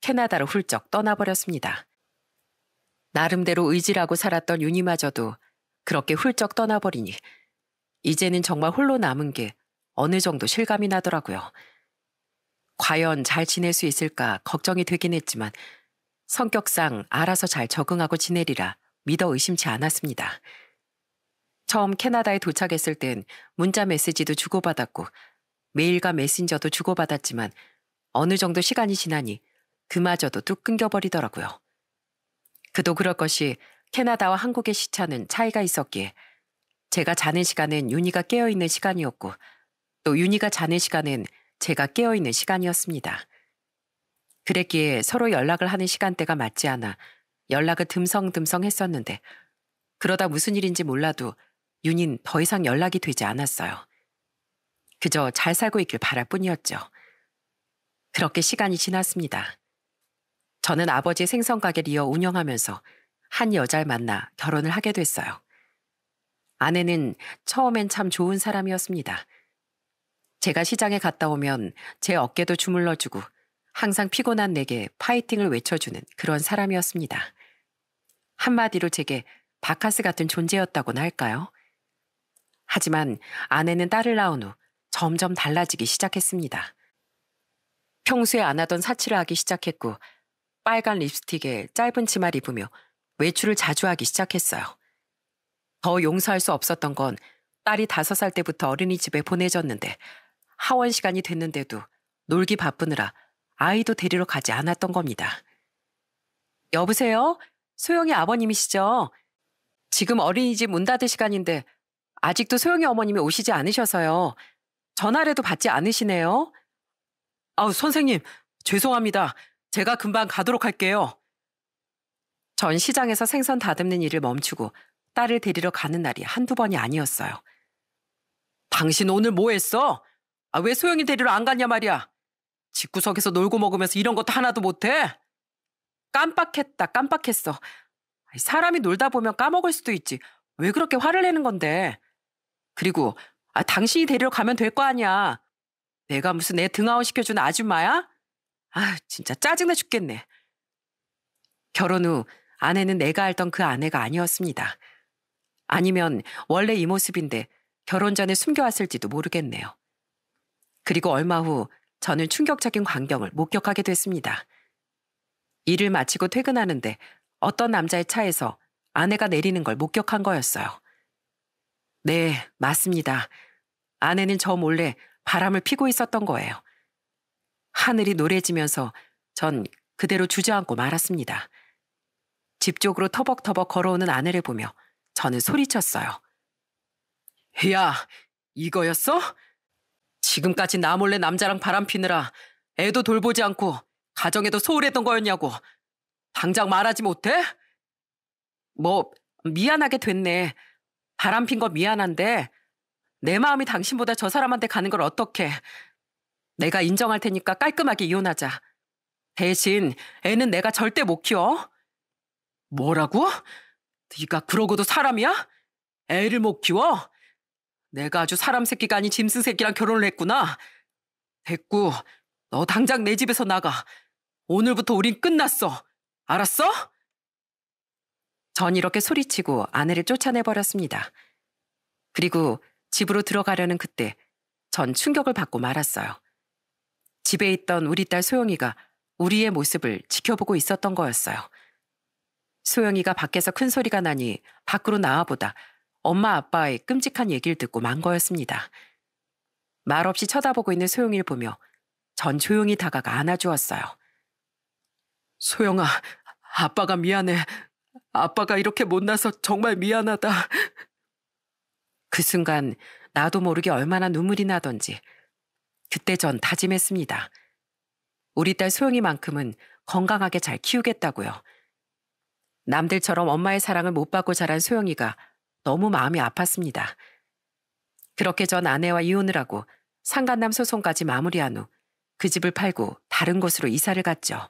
캐나다로 훌쩍 떠나버렸습니다. 나름대로 의지라고 살았던 윤이마저도 그렇게 훌쩍 떠나버리니 이제는 정말 홀로 남은 게 어느 정도 실감이 나더라고요. 과연 잘 지낼 수 있을까 걱정이 되긴 했지만 성격상 알아서 잘 적응하고 지내리라 믿어 의심치 않았습니다. 처음 캐나다에 도착했을 땐 문자 메시지도 주고받았고 메일과 메신저도 주고받았지만 어느 정도 시간이 지나니 그마저도 뚝 끊겨버리더라고요. 그도 그럴 것이 캐나다와 한국의 시차는 차이가 있었기에 제가 자는 시간엔 윤희가 깨어있는 시간이었고 또 윤희가 자는 시간엔 제가 깨어있는 시간이었습니다. 그랬기에 서로 연락을 하는 시간대가 맞지 않아 연락을 듬성듬성 했었는데 그러다 무슨 일인지 몰라도 윤인 더 이상 연락이 되지 않았어요. 그저 잘 살고 있길 바랄 뿐이었죠. 그렇게 시간이 지났습니다. 저는 아버지의 생선가게를 이어 운영하면서 한 여자를 만나 결혼을 하게 됐어요. 아내는 처음엔 참 좋은 사람이었습니다. 제가 시장에 갔다 오면 제 어깨도 주물러주고 항상 피곤한 내게 파이팅을 외쳐주는 그런 사람이었습니다. 한마디로 제게 바카스 같은 존재였다고나 할까요? 하지만 아내는 딸을 낳은 후 점점 달라지기 시작했습니다. 평소에 안 하던 사치를 하기 시작했고 빨간 립스틱에 짧은 치마를 입으며 외출을 자주 하기 시작했어요. 더 용서할 수 없었던 건 딸이 다섯 살 때부터 어린이집에 보내졌는데 하원 시간이 됐는데도 놀기 바쁘느라 아이도 데리러 가지 않았던 겁니다. 여보세요? 소영이 아버님이시죠? 지금 어린이집 문 닫을 시간인데 아직도 소영이 어머님이 오시지 않으셔서요. 전화라도 받지 않으시네요. 아우, 선생님, 죄송합니다. 제가 금방 가도록 할게요. 전 시장에서 생선 다듬는 일을 멈추고 딸을 데리러 가는 날이 한두 번이 아니었어요. 당신 오늘 뭐 했어? 아, 왜 소영이 데리러 안 갔냐 말이야. 집구석에서 놀고 먹으면서 이런 것도 하나도 못해? 깜빡했다, 깜빡했어. 사람이 놀다 보면 까먹을 수도 있지. 왜 그렇게 화를 내는 건데? 그리고 아, 당신이 데리러 가면 될 거 아니야. 내가 무슨 내 등하원 시켜준 아줌마야? 아, 진짜 짜증나 죽겠네. 결혼 후 아내는 내가 알던 그 아내가 아니었습니다. 아니면 원래 이 모습인데 결혼 전에 숨겨왔을지도 모르겠네요. 그리고 얼마 후 저는 충격적인 광경을 목격하게 됐습니다. 일을 마치고 퇴근하는데 어떤 남자의 차에서 아내가 내리는 걸 목격한 거였어요. 네, 맞습니다. 아내는 저 몰래 바람을 피고 있었던 거예요. 하늘이 노래지면서 전 그대로 주저앉고 말았습니다. 집 쪽으로 터벅터벅 걸어오는 아내를 보며 저는 소리쳤어요. 야, 이거였어? 지금까지 나 몰래 남자랑 바람 피느라 애도 돌보지 않고 가정에도 소홀했던 거였냐고. 당장 말하지 못해? 뭐, 미안하게 됐네. 바람핀 거 미안한데, 내 마음이 당신보다 저 사람한테 가는 걸 어떻게. 내가 인정할 테니까 깔끔하게 이혼하자. 대신 애는 내가 절대 못 키워. 뭐라고? 네가 그러고도 사람이야? 애를 못 키워? 내가 아주 사람 새끼가 아닌 짐승 새끼랑 결혼을 했구나. 됐고, 너 당장 내 집에서 나가. 오늘부터 우린 끝났어. 알았어? 전 이렇게 소리치고 아내를 쫓아내버렸습니다. 그리고 집으로 들어가려는 그때 전 충격을 받고 말았어요. 집에 있던 우리 딸 소영이가 우리의 모습을 지켜보고 있었던 거였어요. 소영이가 밖에서 큰 소리가 나니 밖으로 나와보다 엄마 아빠의 끔찍한 얘기를 듣고 만 거였습니다. 말없이 쳐다보고 있는 소영이를 보며 전 조용히 다가가 안아주었어요. 소영아, 아빠가 미안해. 아빠가 이렇게 못나서 정말 미안하다. 그 순간 나도 모르게 얼마나 눈물이 나던지 그때 전 다짐했습니다. 우리 딸 소영이만큼은 건강하게 잘 키우겠다고요. 남들처럼 엄마의 사랑을 못 받고 자란 소영이가 너무 마음이 아팠습니다. 그렇게 전 아내와 이혼을 하고 상간남 소송까지 마무리한 후 그 집을 팔고 다른 곳으로 이사를 갔죠.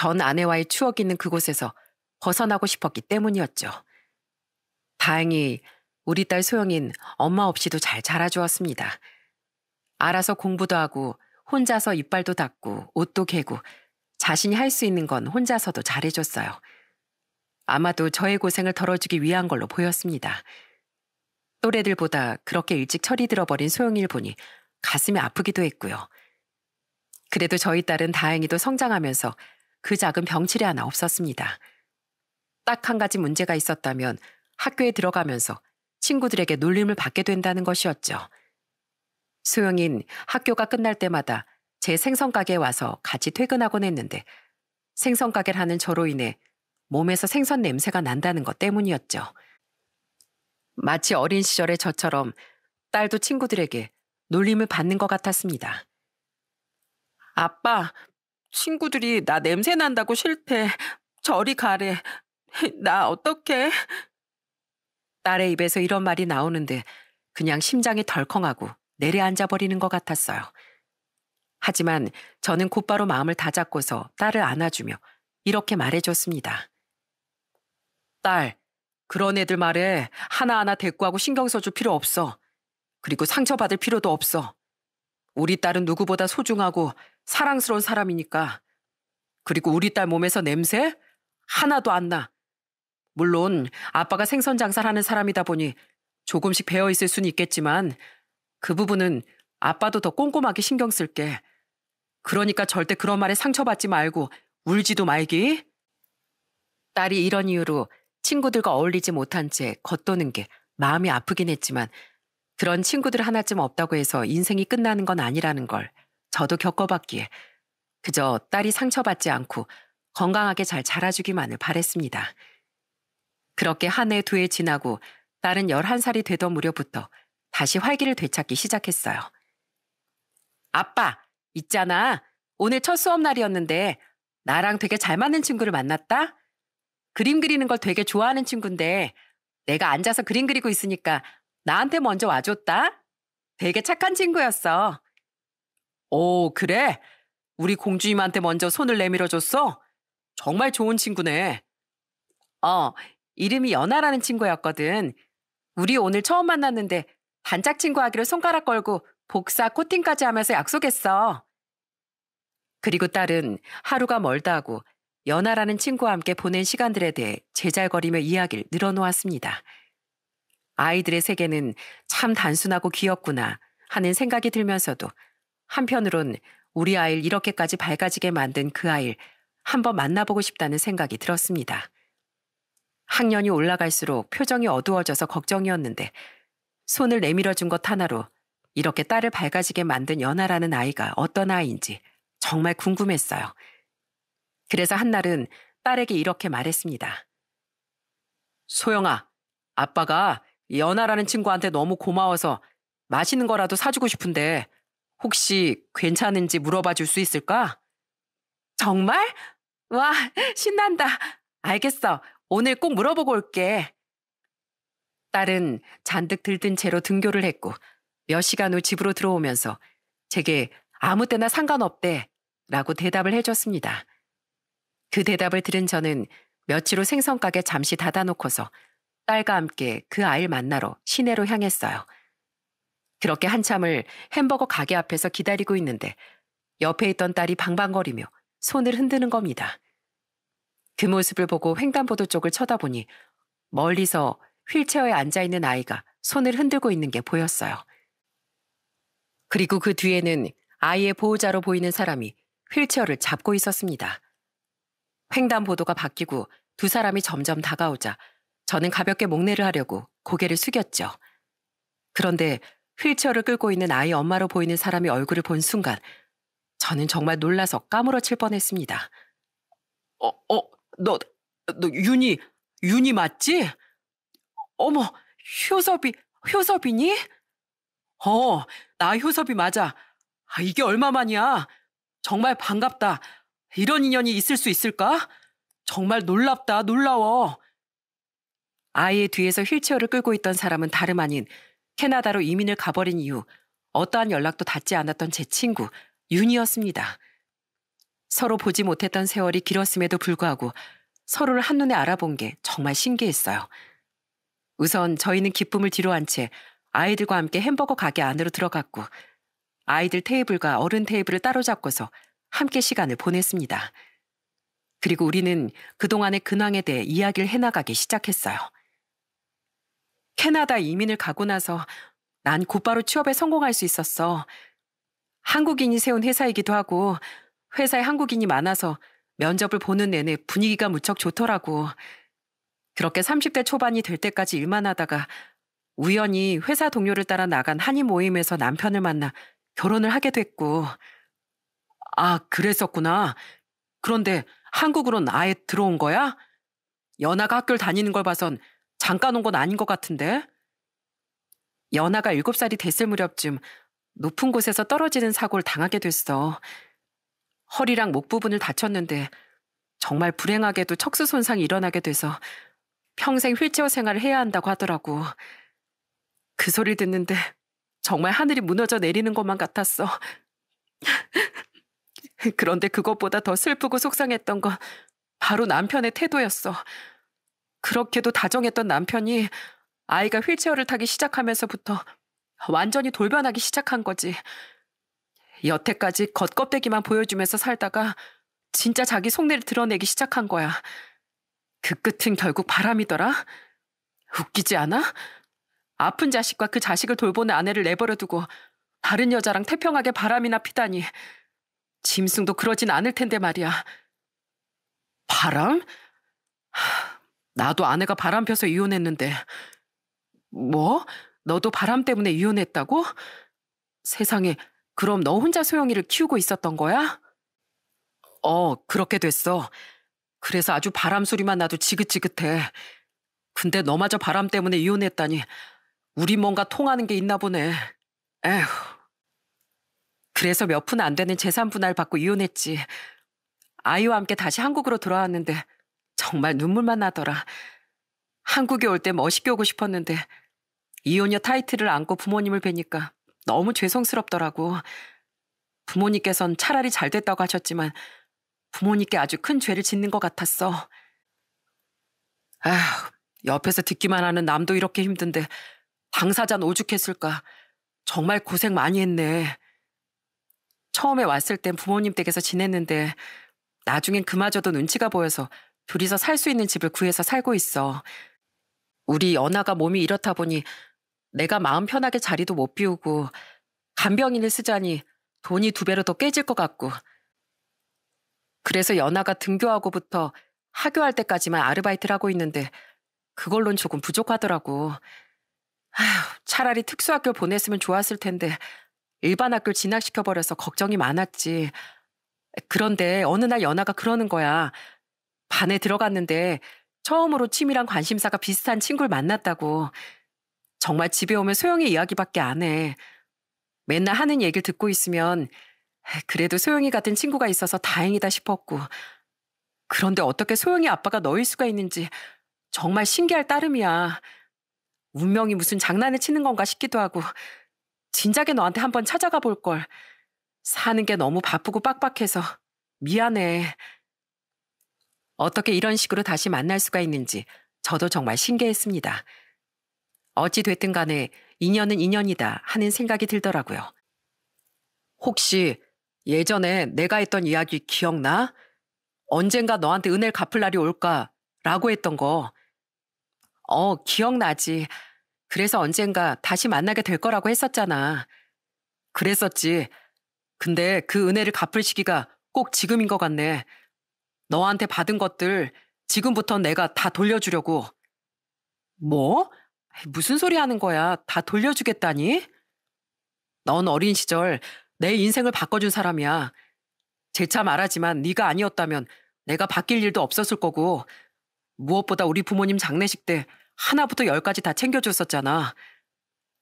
전 아내와의 추억이 있는 그곳에서 벗어나고 싶었기 때문이었죠. 다행히 우리 딸 소영인 엄마 없이도 잘 자라주었습니다. 알아서 공부도 하고 혼자서 이빨도 닦고 옷도 개고 자신이 할 수 있는 건 혼자서도 잘해줬어요. 아마도 저의 고생을 덜어주기 위한 걸로 보였습니다. 또래들보다 그렇게 일찍 철이 들어버린 소영이를 보니 가슴이 아프기도 했고요. 그래도 저희 딸은 다행히도 성장하면서 그 작은 병칠이 하나 없었습니다. 딱 한 가지 문제가 있었다면 학교에 들어가면서 친구들에게 놀림을 받게 된다는 것이었죠. 소영인 학교가 끝날 때마다 제 생선가게에 와서 같이 퇴근하곤 했는데 생선가게를 하는 저로 인해 몸에서 생선 냄새가 난다는 것 때문이었죠. 마치 어린 시절의 저처럼 딸도 친구들에게 놀림을 받는 것 같았습니다. 아빠, 친구들이 나 냄새 난다고 싫대. 저리 가래. 나 어떡해? 딸의 입에서 이런 말이 나오는데 그냥 심장이 덜컹하고 내려앉아 버리는 것 같았어요. 하지만 저는 곧바로 마음을 다잡고서 딸을 안아주며 이렇게 말해줬습니다. 딸, 그런 애들 말에 하나하나 대꾸하고 신경 써줄 필요 없어. 그리고 상처받을 필요도 없어. 우리 딸은 누구보다 소중하고 사랑스러운 사람이니까. 그리고 우리 딸 몸에서 냄새? 하나도 안 나. 물론 아빠가 생선 장사를 하는 사람이다 보니 조금씩 배어 있을 순 있겠지만 그 부분은 아빠도 더 꼼꼼하게 신경 쓸게. 그러니까 절대 그런 말에 상처받지 말고 울지도 말기. 딸이 이런 이유로 친구들과 어울리지 못한 채 겉도는 게 마음이 아프긴 했지만 그런 친구들 하나쯤 없다고 해서 인생이 끝나는 건 아니라는 걸 저도 겪어봤기에 그저 딸이 상처받지 않고 건강하게 잘 자라주기만을 바랬습니다. 그렇게 한 해 두 해 지나고 딸은 11살이 되던 무렵부터 다시 활기를 되찾기 시작했어요. 아빠, 있잖아. 오늘 첫 수업 날이었는데 나랑 되게 잘 맞는 친구를 만났다? 그림 그리는 걸 되게 좋아하는 친구인데 내가 앉아서 그림 그리고 있으니까 나한테 먼저 와줬다? 되게 착한 친구였어. 오, 그래? 우리 공주님한테 먼저 손을 내밀어 줬어? 정말 좋은 친구네. 어, 이름이 연아라는 친구였거든. 우리 오늘 처음 만났는데 반짝 친구 하기로 손가락 걸고 복사 코팅까지 하면서 약속했어. 그리고 딸은 하루가 멀다 하고 연아라는 친구와 함께 보낸 시간들에 대해 제잘거리며 이야기를 늘어놓았습니다. 아이들의 세계는 참 단순하고 귀엽구나 하는 생각이 들면서도 한편으론 우리 아이를 이렇게까지 밝아지게 만든 그 아이를 한번 만나보고 싶다는 생각이 들었습니다. 학년이 올라갈수록 표정이 어두워져서 걱정이었는데 손을 내밀어 준것 하나로 이렇게 딸을 밝아지게 만든 연아라는 아이가 어떤 아이인지 정말 궁금했어요. 그래서 한날은 딸에게 이렇게 말했습니다. 소영아, 아빠가 연아라는 친구한테 너무 고마워서 맛있는 거라도 사주고 싶은데 혹시 괜찮은지 물어봐 줄 수 있을까? 정말? 와, 신난다. 알겠어. 오늘 꼭 물어보고 올게. 딸은 잔뜩 들뜬 채로 등교를 했고 몇 시간 후 집으로 들어오면서 제게 아무 때나 상관없대 라고 대답을 해줬습니다. 그 대답을 들은 저는 며칠 후 생선가게 잠시 닫아놓고서 딸과 함께 그 아이를 만나러 시내로 향했어요. 그렇게 한참을 햄버거 가게 앞에서 기다리고 있는데 옆에 있던 딸이 방방거리며 손을 흔드는 겁니다. 그 모습을 보고 횡단보도 쪽을 쳐다보니 멀리서 휠체어에 앉아있는 아이가 손을 흔들고 있는 게 보였어요. 그리고 그 뒤에는 아이의 보호자로 보이는 사람이 휠체어를 잡고 있었습니다. 횡단보도가 바뀌고 두 사람이 점점 다가오자 저는 가볍게 목례를 하려고 고개를 숙였죠. 그런데 휠체어를 끌고 있는 아이 엄마로 보이는 사람이 얼굴을 본 순간 저는 정말 놀라서 까무러칠 뻔했습니다. 어, 어, 너, 너 윤희, 윤희 맞지? 어머, 효섭이, 효섭이니? 어, 나 효섭이 맞아. 아, 이게 얼마만이야. 정말 반갑다. 이런 인연이 있을 수 있을까? 정말 놀랍다, 놀라워. 아이의 뒤에서 휠체어를 끌고 있던 사람은 다름 아닌 캐나다로 이민을 가버린 이후 어떠한 연락도 닿지 않았던 제 친구 윤이었습니다. 서로 보지 못했던 세월이 길었음에도 불구하고 서로를 한눈에 알아본 게 정말 신기했어요. 우선 저희는 기쁨을 뒤로한 채 아이들과 함께 햄버거 가게 안으로 들어갔고 아이들 테이블과 어른 테이블을 따로 잡고서 함께 시간을 보냈습니다. 그리고 우리는 그동안의 근황에 대해 이야기를 해나가기 시작했어요. 캐나다 이민을 가고 나서 난 곧바로 취업에 성공할 수 있었어. 한국인이 세운 회사이기도 하고 회사에 한국인이 많아서 면접을 보는 내내 분위기가 무척 좋더라고. 그렇게 30대 초반이 될 때까지 일만 하다가 우연히 회사 동료를 따라 나간 한인 모임에서 남편을 만나 결혼을 하게 됐고. 아, 그랬었구나. 그런데 한국으론 아예 들어온 거야? 연하가 학교를 다니는 걸 봐선 잠깐 온 건 아닌 것 같은데? 연아가 7살이 됐을 무렵쯤 높은 곳에서 떨어지는 사고를 당하게 됐어. 허리랑 목 부분을 다쳤는데 정말 불행하게도 척수 손상이 일어나게 돼서 평생 휠체어 생활을 해야 한다고 하더라고. 그소리 듣는데 정말 하늘이 무너져 내리는 것만 같았어. 그런데 그것보다 더 슬프고 속상했던 건 바로 남편의 태도였어. 그렇게도 다정했던 남편이 아이가 휠체어를 타기 시작하면서부터 완전히 돌변하기 시작한 거지. 여태까지 겉껍데기만 보여주면서 살다가 진짜 자기 속내를 드러내기 시작한 거야. 그 끝은 결국 바람이더라? 웃기지 않아? 아픈 자식과 그 자식을 돌보는 아내를 내버려 두고 다른 여자랑 태평하게 바람이나 피다니. 짐승도 그러진 않을 텐데 말이야. 바람? 하... 나도 아내가 바람 펴서 이혼했는데. 뭐? 너도 바람 때문에 이혼했다고? 세상에, 그럼 너 혼자 소영이를 키우고 있었던 거야? 어, 그렇게 됐어. 그래서 아주 바람 소리만 나도 지긋지긋해. 근데 너마저 바람 때문에 이혼했다니. 우리 뭔가 통하는 게 있나 보네. 에휴. 그래서 몇 푼 안 되는 재산 분할 받고 이혼했지. 아이와 함께 다시 한국으로 돌아왔는데 정말 눈물만 나더라. 한국에 올 때 멋있게 오고 싶었는데 이혼녀 타이틀을 안고 부모님을 뵈니까 너무 죄송스럽더라고. 부모님께선 차라리 잘 됐다고 하셨지만 부모님께 아주 큰 죄를 짓는 것 같았어. 아휴, 옆에서 듣기만 하는 남도 이렇게 힘든데 당사자는 오죽했을까. 정말 고생 많이 했네. 처음에 왔을 땐 부모님 댁에서 지냈는데 나중엔 그마저도 눈치가 보여서 둘이서 살 수 있는 집을 구해서 살고 있어. 우리 연아가 몸이 이렇다 보니 내가 마음 편하게 자리도 못 비우고 간병인을 쓰자니 돈이 두 배로 더 깨질 것 같고. 그래서 연아가 등교하고부터 하교할 때까지만 아르바이트를 하고 있는데 그걸론 조금 부족하더라고. 아휴, 차라리 특수학교 보냈으면 좋았을 텐데 일반 학교 진학시켜버려서 걱정이 많았지. 그런데 어느 날 연아가 그러는 거야. 반에 들어갔는데 처음으로 취미랑 관심사가 비슷한 친구를 만났다고. 정말 집에 오면 소영이 이야기밖에 안 해. 맨날 하는 얘기를 듣고 있으면 그래도 소영이 같은 친구가 있어서 다행이다 싶었고. 그런데 어떻게 소영이 아빠가 너일 수가 있는지 정말 신기할 따름이야. 운명이 무슨 장난을 치는 건가 싶기도 하고. 진작에 너한테 한번 찾아가 볼 걸. 사는 게 너무 바쁘고 빡빡해서 미안해. 어떻게 이런 식으로 다시 만날 수가 있는지 저도 정말 신기했습니다. 어찌 됐든 간에 인연은 인연이다 하는 생각이 들더라고요. 혹시 예전에 내가 했던 이야기 기억나? 언젠가 너한테 은혜를 갚을 날이 올까? 라고 했던 거. 어, 기억나지. 그래서 언젠가 다시 만나게 될 거라고 했었잖아. 그랬었지. 근데 그 은혜를 갚을 시기가 꼭 지금인 것 같네. 너한테 받은 것들 지금부터 내가 다 돌려주려고. 뭐? 무슨 소리 하는 거야. 다 돌려주겠다니? 넌 어린 시절 내 인생을 바꿔준 사람이야. 재차 말하지만 네가 아니었다면 내가 바뀔 일도 없었을 거고 무엇보다 우리 부모님 장례식 때 하나부터 열까지 다 챙겨줬었잖아.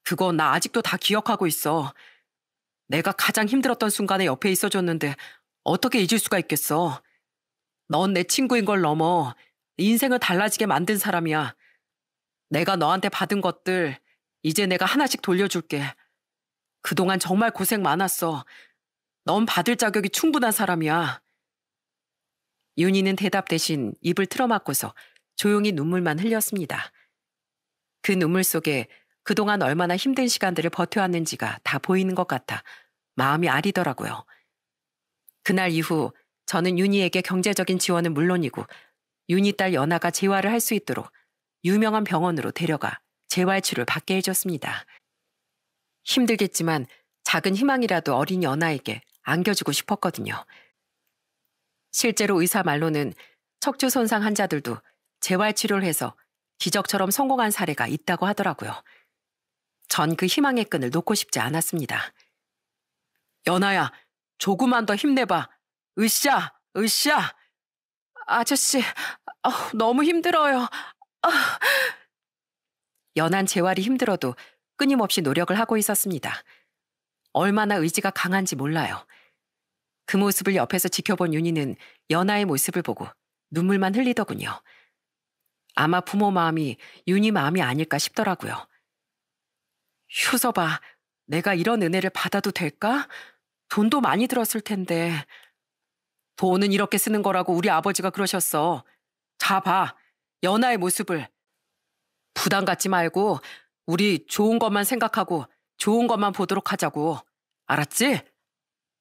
그거 나 아직도 다 기억하고 있어. 내가 가장 힘들었던 순간에 옆에 있어줬는데 어떻게 잊을 수가 있겠어. 넌내 친구인 걸 넘어 인생을 달라지게 만든 사람이야. 내가 너한테 받은 것들 이제 내가 하나씩 돌려줄게. 그동안 정말 고생 많았어. 넌 받을 자격이 충분한 사람이야. 윤희는 대답 대신 입을 틀어막고서 조용히 눈물만 흘렸습니다. 그 눈물 속에 그동안 얼마나 힘든 시간들을 버텨왔는지가 다 보이는 것 같아 마음이 아리더라고요. 그날 이후 저는 윤희에게 경제적인 지원은 물론이고 윤희 딸 연아가 재활을 할 수 있도록 유명한 병원으로 데려가 재활치료를 받게 해줬습니다. 힘들겠지만 작은 희망이라도 어린 연아에게 안겨주고 싶었거든요. 실제로 의사 말로는 척추 손상 환자들도 재활치료를 해서 기적처럼 성공한 사례가 있다고 하더라고요. 전 그 희망의 끈을 놓고 싶지 않았습니다. 연아야, 조금만 더 힘내봐. 으쌰, 으쌰. 아저씨, 어, 너무 힘들어요. 어. 연한 재활이 힘들어도 끊임없이 노력을 하고 있었습니다. 얼마나 의지가 강한지 몰라요. 그 모습을 옆에서 지켜본 윤희는 연하의 모습을 보고 눈물만 흘리더군요. 아마 부모 마음이 윤희 마음이 아닐까 싶더라고요. 효서봐, 내가 이런 은혜를 받아도 될까? 돈도 많이 들었을 텐데 돈은 이렇게 쓰는 거라고 우리 아버지가 그러셨어. 자 봐. 연아의 모습을. 부담 갖지 말고 우리 좋은 것만 생각하고 좋은 것만 보도록 하자고. 알았지?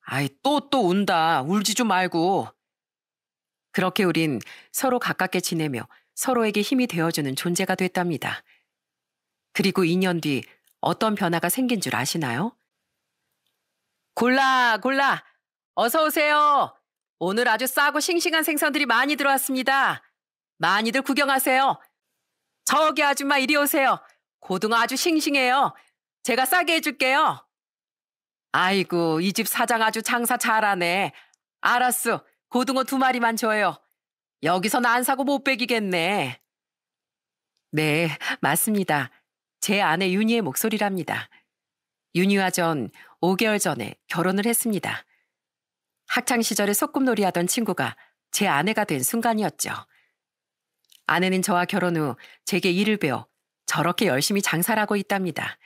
아이 또또 또 운다. 울지 좀 말고. 그렇게 우린 서로 가깝게 지내며 서로에게 힘이 되어주는 존재가 됐답니다. 그리고 2년 뒤 어떤 변화가 생긴 줄 아시나요? 골라 골라 어서 오세요. 오늘 아주 싸고 싱싱한 생선들이 많이 들어왔습니다. 많이들 구경하세요. 저기 아줌마 이리 오세요. 고등어 아주 싱싱해요. 제가 싸게 해줄게요. 아이고, 이 집 사장 아주 장사 잘하네. 알았어. 고등어 두 마리만 줘요. 여기선 안 사고 못 빼기겠네. 네, 맞습니다. 제 아내 윤희의 목소리랍니다. 윤희와 전 5개월 전에 결혼을 했습니다. 학창 시절에 소꿉놀이 하던 친구가 제 아내가 된 순간이었죠. 아내는 저와 결혼 후 제게 일을 배워 저렇게 열심히 장사를 하고 있답니다.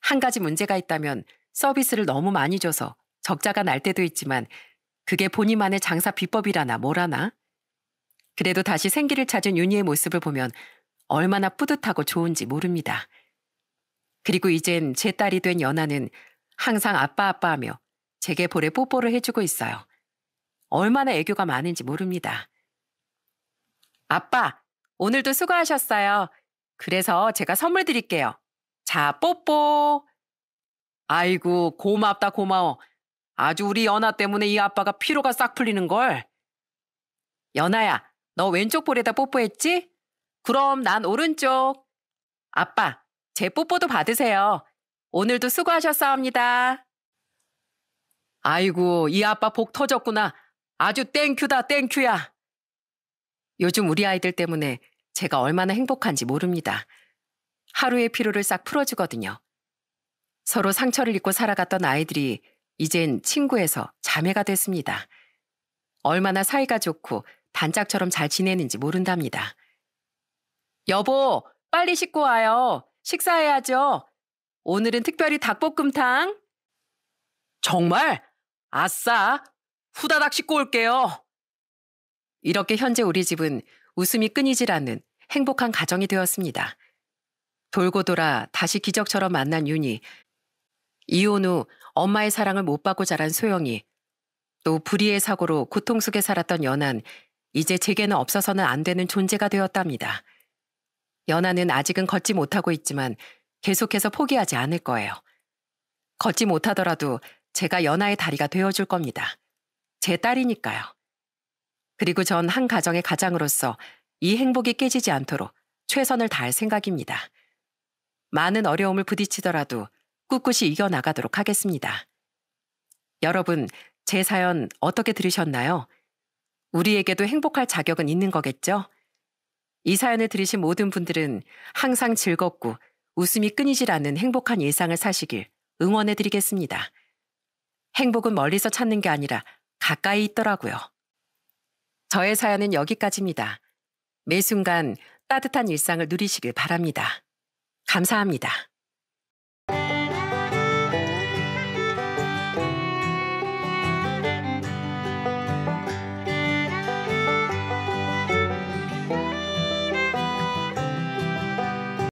한 가지 문제가 있다면 서비스를 너무 많이 줘서 적자가 날 때도 있지만 그게 본인만의 장사 비법이라나 뭐라나? 그래도 다시 생기를 찾은 윤희의 모습을 보면 얼마나 뿌듯하고 좋은지 모릅니다. 그리고 이젠 제 딸이 된연아는 항상 아빠 아빠 하며 제게 볼에 뽀뽀를 해주고 있어요. 얼마나 애교가 많은지 모릅니다. 아빠, 오늘도 수고하셨어요. 그래서 제가 선물 드릴게요. 자, 뽀뽀. 아이고, 고맙다, 고마워. 아주 우리 연아 때문에 이 아빠가 피로가 싹 풀리는걸. 연아야, 너 왼쪽 볼에다 뽀뽀했지? 그럼 난 오른쪽. 아빠, 제 뽀뽀도 받으세요. 오늘도 수고하셨사옵니다. 아이고, 이 아빠 복 터졌구나. 아주 땡큐다, 땡큐야. 요즘 우리 아이들 때문에 제가 얼마나 행복한지 모릅니다. 하루의 피로를 싹 풀어주거든요. 서로 상처를 입고 살아갔던 아이들이 이젠 친구에서 자매가 됐습니다. 얼마나 사이가 좋고 단짝처럼 잘 지내는지 모른답니다. 여보, 빨리 씻고 와요. 식사해야죠. 오늘은 특별히 닭볶음탕. 정말? 아싸! 후다닥 씻고 올게요! 이렇게 현재 우리 집은 웃음이 끊이질 않는 행복한 가정이 되었습니다. 돌고 돌아 다시 기적처럼 만난 윤이 이혼 후 엄마의 사랑을 못 받고 자란 소영이, 또 불의의 사고로 고통 속에 살았던 연한, 이제 제게는 없어서는 안 되는 존재가 되었답니다. 연하는 아직은 걷지 못하고 있지만 계속해서 포기하지 않을 거예요. 걷지 못하더라도 제가 연하의 다리가 되어줄 겁니다. 제 딸이니까요. 그리고 전 한 가정의 가장으로서 이 행복이 깨지지 않도록 최선을 다할 생각입니다. 많은 어려움을 부딪히더라도 꿋꿋이 이겨나가도록 하겠습니다. 여러분, 제 사연 어떻게 들으셨나요? 우리에게도 행복할 자격은 있는 거겠죠? 이 사연을 들으신 모든 분들은 항상 즐겁고 웃음이 끊이질 않는 행복한 일상을 사시길 응원해드리겠습니다. 행복은 멀리서 찾는 게 아니라 가까이 있더라고요. 저의 사연은 여기까지입니다. 매 순간 따뜻한 일상을 누리시길 바랍니다. 감사합니다.